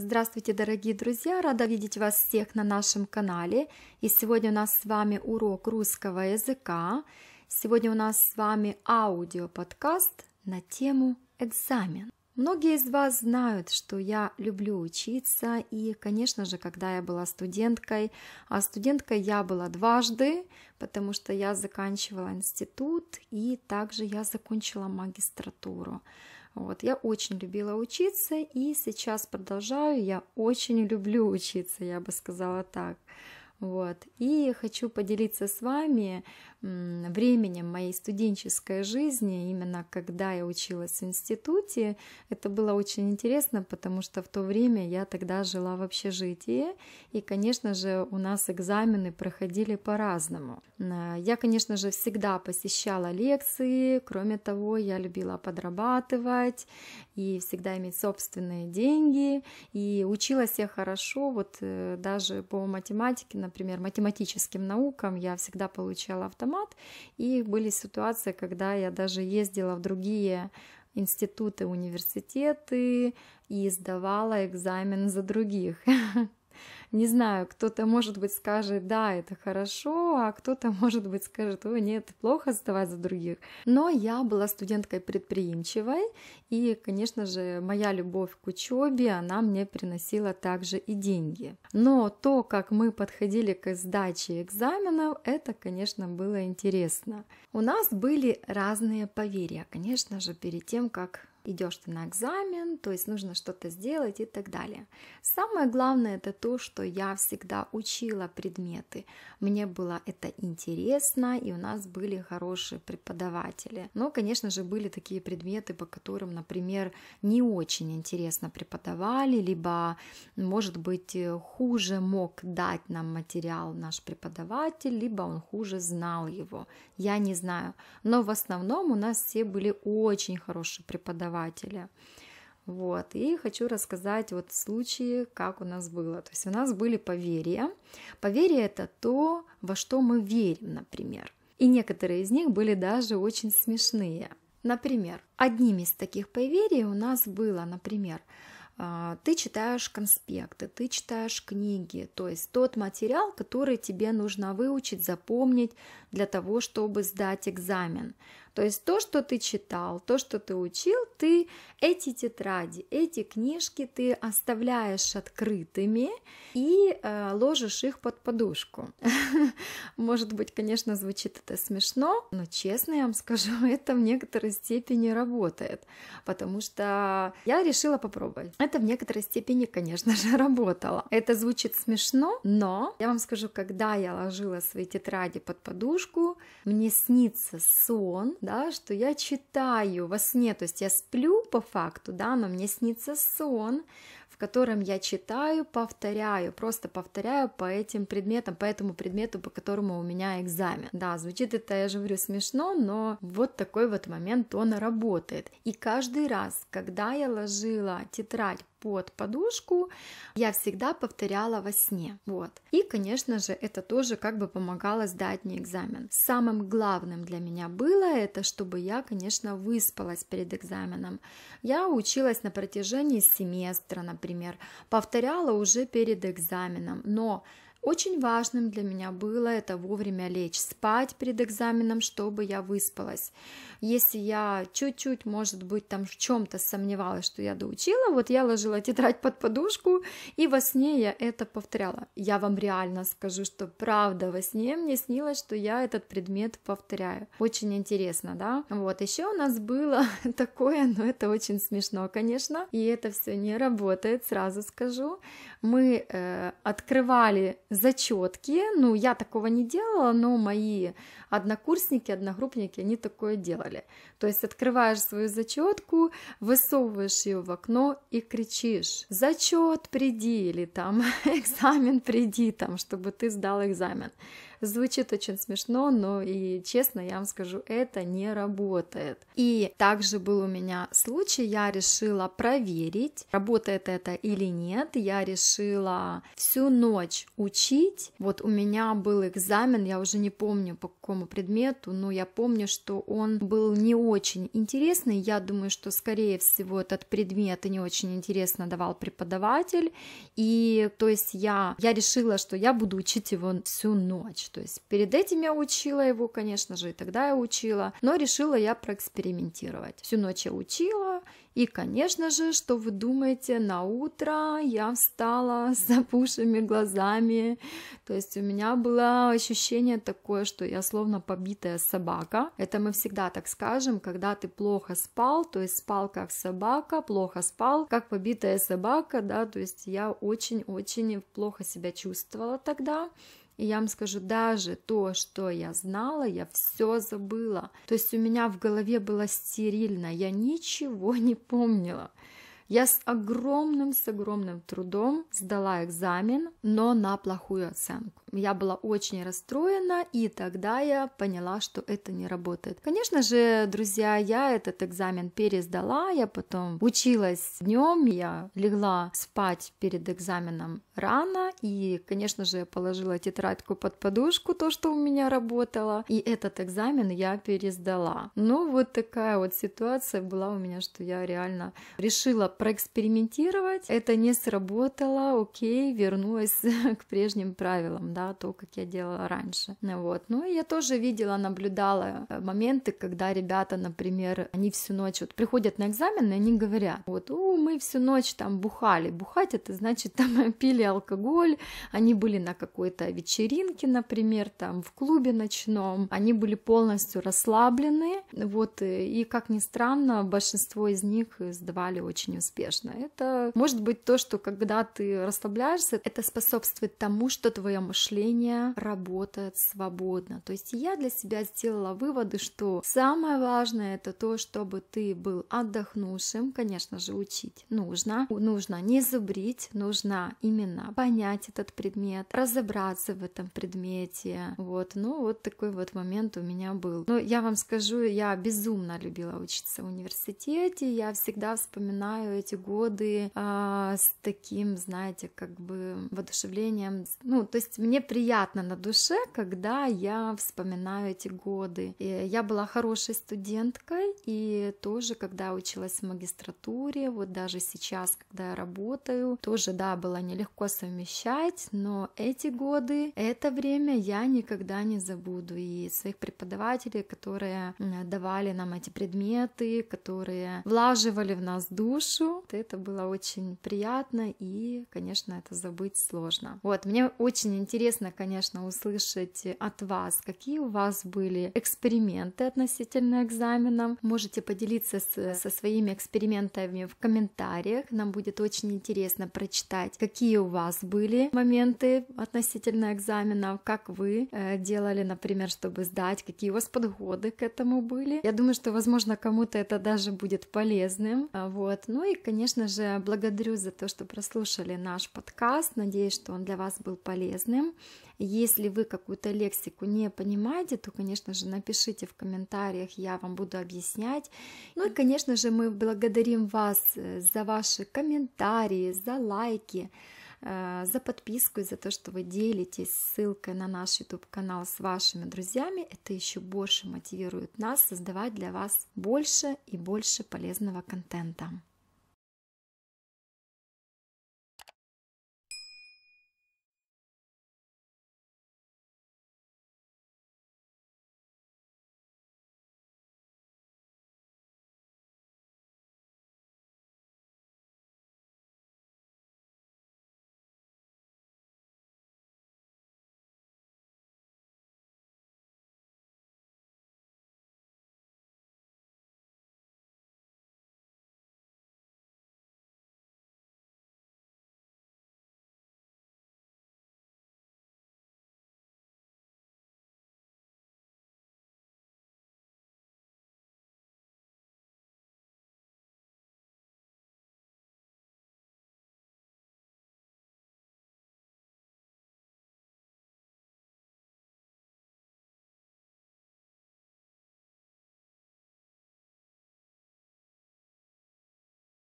Здравствуйте, дорогие друзья! Рада видеть вас всех на нашем канале. И сегодня у нас с вами урок русского языка. Сегодня у нас с вами аудиоподкаст на тему экзамен. Многие из вас знают, что я люблю учиться, и, конечно же, когда я была студенткой, а студенткой я была дважды, потому что я заканчивала институт, и также я закончила магистратуру. Вот, я очень любила учиться и сейчас продолжаю. Я очень люблю учиться, я бы сказала так. Вот. И хочу поделиться с вами временем моей студенческой жизни, именно когда я училась в институте. Это было очень интересно, потому что в то время я тогда жила в общежитии, и, конечно же, у нас экзамены проходили по-разному. Э, я, конечно же, всегда посещала лекции, кроме того, я любила подрабатывать и всегда иметь собственные деньги, и училась я хорошо, вот э, даже по математике, например, математическим наукам я всегда получала автомат, и были ситуации, когда я даже ездила в другие институты, университеты и сдавала экзамен за других. Не знаю, кто-то, может быть, скажет, да, это хорошо, а кто-то, может быть, скажет, о нет, плохо сдавать за других. Но я была студенткой предприимчивой, и, конечно же, моя любовь к учебе, она мне приносила также и деньги. Но то, как мы подходили к сдаче экзаменов, это, конечно, было интересно. У нас были разные поверья, конечно же, перед тем, как идешь ты на экзамен, то есть нужно что-то сделать и так далее. Самое главное это то, что я всегда учила предметы. Мне было это интересно, и у нас были хорошие преподаватели. Но, конечно же, были такие предметы, по которым, например, не очень интересно преподавали, либо, может быть, хуже мог дать нам материал наш преподаватель, либо он хуже знал его. Я не знаю. Но в основном у нас все были очень хорошие преподаватели преподавателя. Вот. И хочу рассказать вот случаи, как у нас было. То есть у нас были поверья. Поверье это то, во что мы верим, например. И некоторые из них были даже очень смешные. Например, одним из таких поверий у нас было, например, а, ты читаешь конспекты, ты читаешь книги, то есть тот материал, который тебе нужно выучить, запомнить для того, чтобы сдать экзамен. То есть то, что ты читал, то, что ты учил, ты эти тетради, эти книжки ты оставляешь открытыми и э, ложишь их под подушку. Может быть, конечно, звучит это смешно, но честно я вам скажу, это в некоторой степени работает, потому что я решила попробовать. Это в некоторой степени, конечно же, работало. Это звучит смешно, но я вам скажу, когда я ложила свои тетради под подушку, мне снится сон, да, что я читаю во сне, то есть я сплю по факту, да, но мне снится сон, в котором я читаю, повторяю, просто повторяю по этим предметам, по этому предмету, по которому у меня экзамен. Да, звучит это, я же говорю, смешно, но вот такой вот момент он работает. И каждый раз, когда я ложила тетрадь под подушку, я всегда повторяла во сне. Вот. И, конечно же, это тоже как бы помогало сдать мне экзамен. Самым главным для меня было это, чтобы я, конечно, выспалась перед экзаменом. Я училась на протяжении семестра, например, повторяла уже перед экзаменом, но очень важным для меня было это вовремя лечь спать перед экзаменом, чтобы я выспалась. Если я чуть-чуть, может быть, там в чем-то сомневалась, что я доучила, вот я ложила тетрадь под подушку, и во сне я это повторяла. Я вам реально скажу, что правда во сне мне снилось, что я этот предмет повторяю. Очень интересно, да? Вот, еще у нас было такое, но это очень смешно, конечно, и это все не работает, сразу скажу. Мы э, открывали зачетки. Ну, я такого не делала, но мои однокурсники, одногруппники, они такое делали. То есть открываешь свою зачетку, высовываешь ее в окно и кричишь «Зачет, приди!» или там «Экзамен, приди!» там, чтобы ты сдал экзамен. Звучит очень смешно, но и честно я вам скажу, это не работает. И также был у меня случай, я решила проверить, работает это или нет. Я решила всю ночь учить. Вот у меня был экзамен, я уже не помню по такому предмету, но я помню, что он был не очень интересный. Я думаю, что, скорее всего, этот предмет не очень интересно давал преподаватель. И, то есть, я, я решила, что я буду учить его всю ночь. То есть, перед этим я учила его, конечно же, и тогда я учила. Но решила я проэкспериментировать. Всю ночь я учила, и, конечно же, что вы думаете, на утро я встала с запушенными глазами. То есть у меня было ощущение такое, что я словно побитая собака. Это мы всегда так скажем, когда ты плохо спал, то есть спал как собака, плохо спал, как побитая собака, да, то есть я очень-очень плохо себя чувствовала тогда. И я вам скажу, даже то, что я знала, я все забыла. То есть у меня в голове было стерильно, я ничего не помнила. Я с огромным, с огромным трудом сдала экзамен, но на плохую оценку я была очень расстроена, и тогда я поняла, что это не работает. Конечно же, друзья, я этот экзамен пересдала, я потом училась днем, я легла спать перед экзаменом рано, и, конечно же, положила тетрадку под подушку, то, что у меня работало, и этот экзамен я пересдала. Ну, вот такая вот ситуация была у меня, что я реально решила проэкспериментировать, это не сработало, окей, вернулась к прежним правилам, да, то, как я делала раньше. Вот. Ну я тоже видела, наблюдала э, моменты, когда ребята, например, они всю ночь вот приходят на экзамен, и они говорят, вот, у, мы всю ночь там бухали. Бухать это значит там пили алкоголь, они были на какой-то вечеринке, например, там в клубе ночном, они были полностью расслаблены, вот, и как ни странно, большинство из них сдавали очень успешно. Это может быть то, что когда ты расслабляешься, это способствует тому, что твое мышление мышление работает свободно. То есть я для себя сделала выводы, что самое важное это то, чтобы ты был отдохнувшим, конечно же, учить нужно. Нужно не зубрить, нужно именно понять этот предмет, разобраться в этом предмете. Вот, ну вот такой вот момент у меня был. Но я вам скажу, я безумно любила учиться в университете, я всегда вспоминаю эти годы э, с таким, знаете, как бы воодушевлением. Ну, то есть мне мне приятно на душе, когда я вспоминаю эти годы. И я была хорошей студенткой, и тоже, когда училась в магистратуре, вот даже сейчас, когда я работаю, тоже, да, было нелегко совмещать, но эти годы, это время я никогда не забуду. И своих преподавателей, которые э, давали нам эти предметы, которые влаживали в нас душу, это было очень приятно, и, конечно, это забыть сложно. Вот, мне очень интересно интересно, конечно, услышать от вас, какие у вас были эксперименты относительно экзамена. Можете поделиться с, со своими экспериментами в комментариях. Нам будет очень интересно прочитать, какие у вас были моменты относительно экзаменов, как вы э, делали, например, чтобы сдать, какие у вас подходы к этому были. Я думаю, что, возможно, кому-то это даже будет полезным. А, вот. Ну и, конечно же, благодарю за то, что прослушали наш подкаст. Надеюсь, что он для вас был полезным. Если вы какую-то лексику не понимаете, то, конечно же, напишите в комментариях, я вам буду объяснять. Ну и, конечно же, мы благодарим вас э, за ваши комментарии, за лайки э, за подписку и за то, что вы делитесь ссылкой на наш YouTube-канал с вашими друзьями. Это еще больше мотивирует нас создавать для вас больше и больше полезного контента.